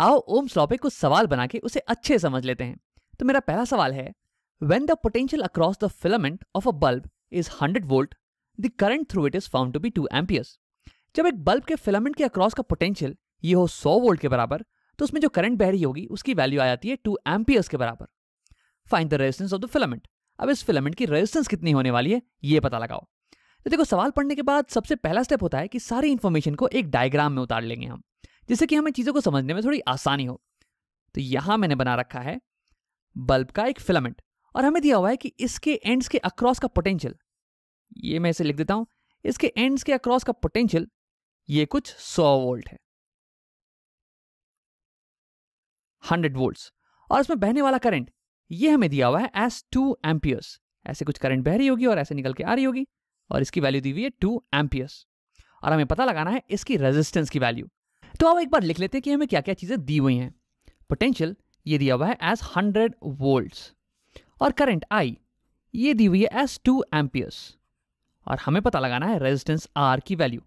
आओ ओम लॉ पे कुछ सवाल बना के उसे अच्छे समझ लेते हैं तो मेरा पहला सवाल है when the potential across the filament of a bulb is hundred volt the current through it is found to be two amperes जब एक बल्ब के फिलामेंट के अक्रॉस का पोटेंशियल ये हो सौ वोल्ट के बराबर तो उसमें जो करंट बह रही होगी उसकी वैल्यू आ जाती है टू एम्पियस के बराबर find the resistance of the filament अब इस फिलामेंट की रेजिस्टेंस कितनी होने वाली है ये पता लगाओ तो देखो सवाल पढ़ने के बाद सबसे पहला स्टेप होता है कि सारी इन्फॉर्मेशन को एक डायग्राम में उतार लेंगे हम जिससे कि हमें चीज़ों को समझने में थोड़ी आसानी हो तो यहां मैंने बना रखा है बल्ब का एक फिलामेंट और हमें दिया हुआ है कि इसके एंड्स के अक्रॉस का पोटेंशियल ये मैं इसे लिख देता हूं इसके एंड्स के अक्रॉस का पोटेंशियल ये कुछ 100 वोल्ट है 100 वोल्ट्स और इसमें बहने वाला करंट ये हमें दिया हुआ है एस टू एम्पियर्स ऐसे कुछ करंट बह रही होगी और ऐसे निकल के आ रही होगी और इसकी वैल्यू दी हुई है टू एम्पियर्स और हमें पता लगाना है इसकी रेजिस्टेंस की वैल्यू तो अब एक बार लिख लेते हैं कि हमें क्या क्या चीज़ें दी हुई हैं पोटेंशियल ये दिया हुआ है एज हंड्रेड वोल्ट्स और करंट आई ये दी हुई है एज टू एम्पियर्स और हमें पता लगाना है रेजिस्टेंस आर की वैल्यू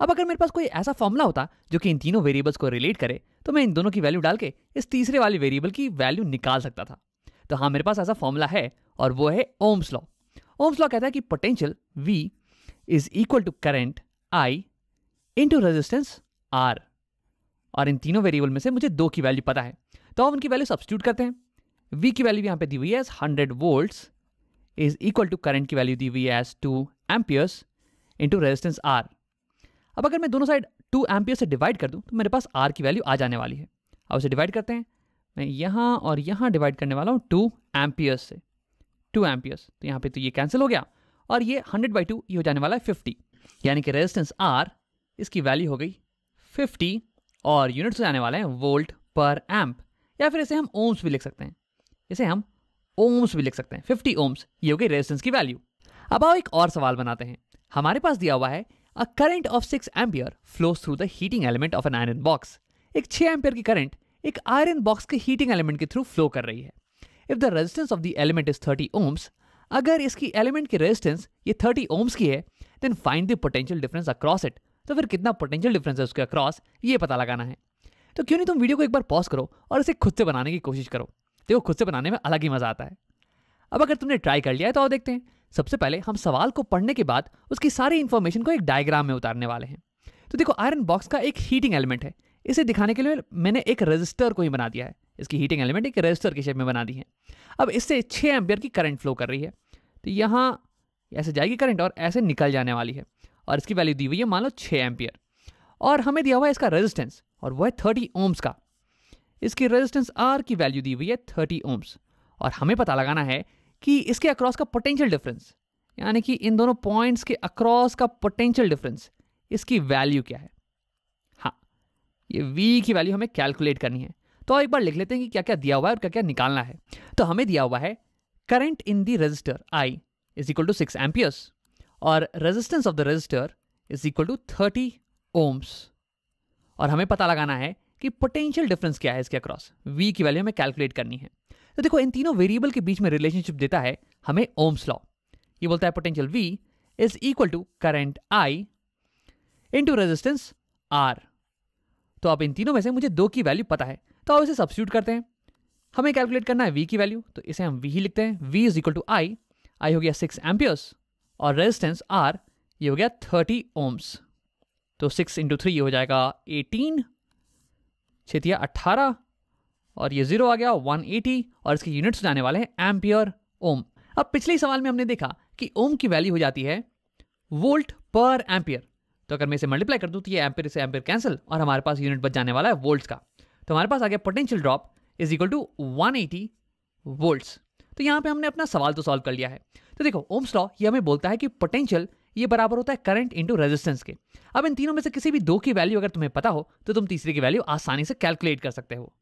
अब अगर मेरे पास कोई ऐसा फॉर्मूला होता जो कि इन तीनों वेरिएबल्स को रिलेट करे तो मैं इन दोनों की वैल्यू डाल के इस तीसरे वाले वेरिएबल की वैल्यू निकाल सकता था तो हाँ मेरे पास ऐसा फॉर्मूला है और वो है ओम्स लॉ ओम्स लॉ कहता है कि potential V is equal to current I into resistance R और इन तीनों वेरिएबल में से मुझे दो की वैल्यू पता है तो हम उनकी वैल्यू सब्सिट्यूट करते हैं वी की वैल्यू यहाँ पे दी हुई है hundred volts is equal to current की वैल्यू दी हुई है as two amperes into resistance R अब अगर मैं दोनों साइड टू एम्पियर से डिवाइड कर दूँ तो मेरे पास आर की वैल्यू आ जाने वाली है अब उसे डिवाइड करते हैं मैं यहाँ और यहाँ डिवाइड करने वाला हूँ टू एम्पियर्स से टू एम्पियर्स तो यहाँ पे तो ये कैंसिल हो गया और ये हंड्रेड बाई टू ये हो जाने वाला है फिफ्टी यानी कि रेजिस्टेंस आर इसकी वैल्यू हो गई फिफ्टी और यूनिट से आने वाले हैं वोल्ट पर एम्प या फिर इसे हम ओम्स भी लिख सकते हैं इसे हम ओम्स भी लिख सकते हैं फिफ्टी ओम्स ये होगी रेजिस्टेंस की वैल्यू अब आओ एक और सवाल बनाते हैं हमारे पास दिया हुआ है a current of six ampere flows through the heating element of an iron box एक छः एम्पियर की करंट एक आयरन बॉक्स के हीटिंग एलिमेंट के थ्रू फ्लो कर रही है if the resistance of the element is thirty ohms अगर इसकी एलिमेंट की रेजिस्टेंस ये थर्टी ओम्स की है then find the potential difference across it तो फिर कितना पोटेंशियल डिफरेंस है उसके अक्रॉस ये पता लगाना है तो क्यों नहीं तुम वीडियो को एक बार पॉज करो और इसे खुद से बनाने की कोशिश करो देखो खुद से बनाने में अलग ही मज़ा आता है अब अगर तुमने ट्राई कर लिया है तो आओ देखते हैं सबसे पहले हम सवाल को पढ़ने के बाद उसकी सारी इन्फॉर्मेशन को एक डायग्राम में उतारने वाले हैं तो देखो आयरन बॉक्स का एक हीटिंग एलिमेंट है इसे दिखाने के लिए मैंने एक रजिस्टर को ही बना दिया है इसकी हीटिंग एलिमेंट एक रजिस्टर की शेप में बना दी है अब इससे छः एम्पियर की करंट फ्लो कर रही है तो यहाँ ऐसे जाएगी करंट और ऐसे निकल जाने वाली है और इसकी वैल्यू दी हुई है मान लो छः एम्पियर और हमें दिया हुआ है इसका रेजिस्टेंस और वह है थर्टी ओम्स का इसकी रेजिस्टेंस आर की वैल्यू दी हुई है थर्टी ओम्स और हमें पता लगाना है कि इसके अक्रॉस का पोटेंशियल डिफरेंस यानी कि इन दोनों पॉइंट्स के अक्रॉस का पोटेंशियल डिफरेंस इसकी वैल्यू क्या है हाँ ये वी की वैल्यू हमें कैलकुलेट करनी है तो एक बार लिख लेते हैं कि क्या क्या दिया हुआ है और क्या क्या निकालना है तो हमें दिया हुआ है current in the resistor I is equal to six amperes और resistance of the resistor is equal to thirty ohms और हमें पता लगाना है कि पोटेंशियल डिफरेंस क्या है इसके अक्रॉस वी की वैल्यू हमें कैलकुलेट करनी है तो देखो इन तीनों वेरिएबल के बीच में रिलेशनशिप देता है हमें ओम्स लॉ ये बोलता है potential V is equal to current I into resistance R तो अब इन तीनों में से मुझे दो की वैल्यू पता है तो आप इसे सब्सिट्यूट करते हैं हमें कैलकुलेट करना है वी की वैल्यू तो इसे हम वी ही लिखते हैं V is equal to I I हो गया सिक्स एम्पियर्स और रेजिस्टेंस आर ये हो गया थर्टी ओम्स तो सिक्स इंटू थ्री हो जाएगा एटीन छतिया अट्ठारह और ये ज़ीरो आ गया वन एटी और इसके यूनिट्स जाने वाले हैं एम्पियर ओम अब पिछले सवाल में हमने देखा कि ओम की वैल्यू हो जाती है वोल्ट पर एम्पियर तो अगर मैं इसे मल्टीप्लाई कर दूं तो ये एम्पियर से एम्पियर कैंसिल और हमारे पास यूनिट बच जाने वाला है वोल्ट का तो हमारे पास आ गया potential drop is equal to one eighty volts तो यहाँ पे हमने अपना सवाल तो सॉल्व कर लिया है तो देखो ओम्स लॉ ये हमें बोलता है कि पोटेंशियल ये बराबर होता है करंट इंटू रेजिस्टेंस के अब इन तीनों में से किसी भी दो की वैल्यू अगर तुम्हें पता हो तो तुम तीसरे की वैल्यू आसानी से कैलकुलेट कर सकते हो